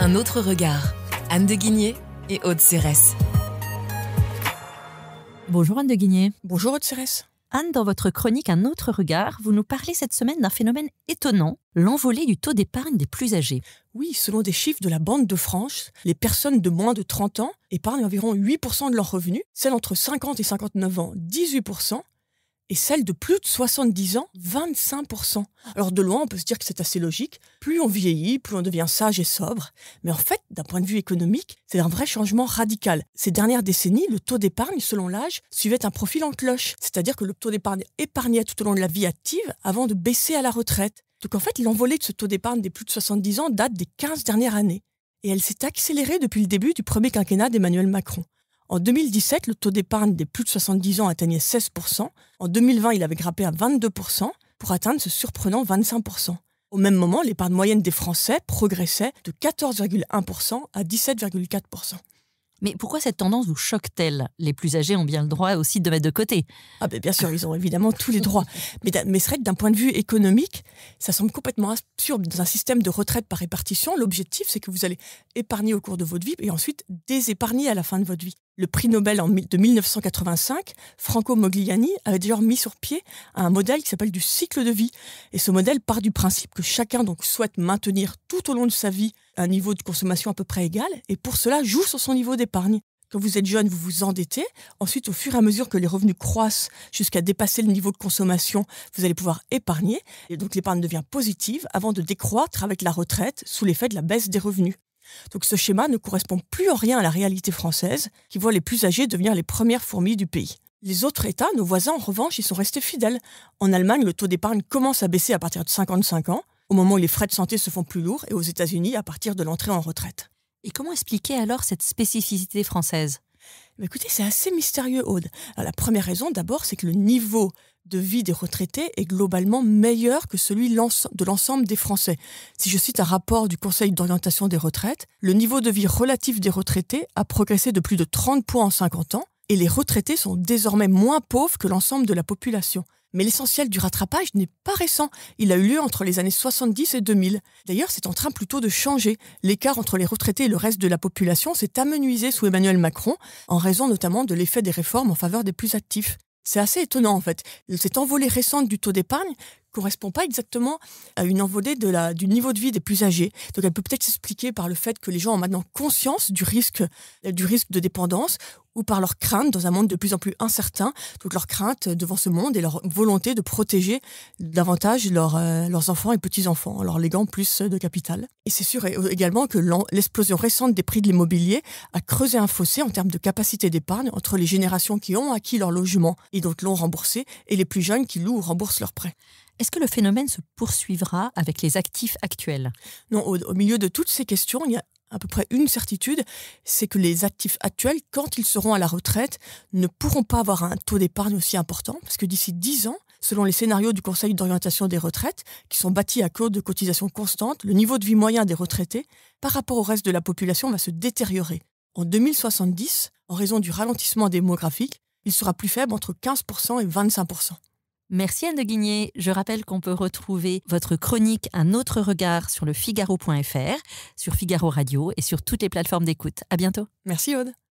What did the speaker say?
Un autre regard. Anne de Guigné et Aude Cérès. Bonjour Anne de Guigné. Bonjour Aude Cérès. Anne, dans votre chronique Un autre regard, vous nous parlez cette semaine d'un phénomène étonnant, l'envolée du taux d'épargne des plus âgés. Oui, selon des chiffres de la Banque de France, les personnes de moins de 30 ans épargnent environ 8% de leurs revenus, celles entre 50 et 59 ans 18%, et celle de plus de 70 ans, 25%. Alors de loin, on peut se dire que c'est assez logique. Plus on vieillit, plus on devient sage et sobre. Mais en fait, d'un point de vue économique, c'est un vrai changement radical. Ces dernières décennies, le taux d'épargne, selon l'âge, suivait un profil en cloche. C'est-à-dire que le taux d'épargne épargnait tout au long de la vie active avant de baisser à la retraite. Donc en fait, l'envolée de ce taux d'épargne des plus de 70 ans date des 15 dernières années. Et elle s'est accélérée depuis le début du premier quinquennat d'Emmanuel Macron. En 2017, le taux d'épargne des plus de 70 ans atteignait 16%. En 2020, il avait grimpé à 22% pour atteindre ce surprenant 25%. Au même moment, l'épargne moyenne des Français progressait de 14,1% à 17,4%. Mais pourquoi cette tendance vous choque-t-elle Les plus âgés ont bien le droit aussi de mettre de côté. Ah ben bien sûr, ils ont évidemment tous les droits. Mais, mais serait d'un point de vue économique, ça semble complètement absurde. Dans un système de retraite par répartition, l'objectif, c'est que vous allez épargner au cours de votre vie et ensuite désépargner à la fin de votre vie. Le prix Nobel en, de 1985, Franco Mogliani avait d'ailleurs mis sur pied un modèle qui s'appelle du cycle de vie. Et ce modèle part du principe que chacun donc souhaite maintenir tout au long de sa vie un niveau de consommation à peu près égal et pour cela joue sur son niveau d'épargne. Quand vous êtes jeune, vous vous endettez. Ensuite, au fur et à mesure que les revenus croissent jusqu'à dépasser le niveau de consommation, vous allez pouvoir épargner. Et donc l'épargne devient positive avant de décroître avec la retraite sous l'effet de la baisse des revenus. Donc ce schéma ne correspond plus en rien à la réalité française qui voit les plus âgés devenir les premières fourmis du pays. Les autres États, nos voisins, en revanche, y sont restés fidèles. En Allemagne, le taux d'épargne commence à baisser à partir de 55 ans au moment où les frais de santé se font plus lourds et aux États-Unis à partir de l'entrée en retraite. Et comment expliquer alors cette spécificité française Écoutez, c'est assez mystérieux, Aude. la première raison, d'abord, c'est que le niveau de vie des retraités est globalement meilleur que celui de l'ensemble des Français. Si je cite un rapport du Conseil d'orientation des retraites, le niveau de vie relatif des retraités a progressé de plus de 30 points en 50 ans et les retraités sont désormais moins pauvres que l'ensemble de la population. Mais l'essentiel du rattrapage n'est pas récent. Il a eu lieu entre les années 70 et 2000. D'ailleurs, c'est en train plutôt de changer. L'écart entre les retraités et le reste de la population s'est amenuisé sous Emmanuel Macron, en raison notamment de l'effet des réformes en faveur des plus actifs. C'est assez étonnant en fait. Cette envolée récente du taux d'épargne correspond pas exactement à une envolée du niveau de vie des plus âgés. Donc elle peut peut-être s'expliquer par le fait que les gens ont maintenant conscience du risque, du risque de dépendance ou par leur crainte dans un monde de plus en plus incertain, toute leur crainte devant ce monde et leur volonté de protéger davantage leurs euh, enfants et petits-enfants en leur léguant plus de capital. Et c'est sûr également que l'explosion récente des prix de l'immobilier a creusé un fossé en termes de capacité d'épargne entre les générations qui ont acquis leur logement et dont l'ont remboursé et les plus jeunes qui louent ou remboursent leurs prêts. Est-ce que le phénomène se poursuivra avec les actifs actuels Non, au, milieu de toutes ces questions, il y a à peu près une certitude, c'est que les actifs actuels, quand ils seront à la retraite, ne pourront pas avoir un taux d'épargne aussi important, parce que d'ici 10 ans, selon les scénarios du Conseil d'orientation des retraites, qui sont bâtis à cause de cotisations constantes, le niveau de vie moyen des retraités, par rapport au reste de la population, va se détériorer. En 2070, en raison du ralentissement démographique, il sera plus faible entre 15% et 25%. Merci Anne de Guigné. Je rappelle qu'on peut retrouver votre chronique Un autre regard sur le Figaro.fr, sur Figaro Radio et sur toutes les plateformes d'écoute. À bientôt. Merci Aude.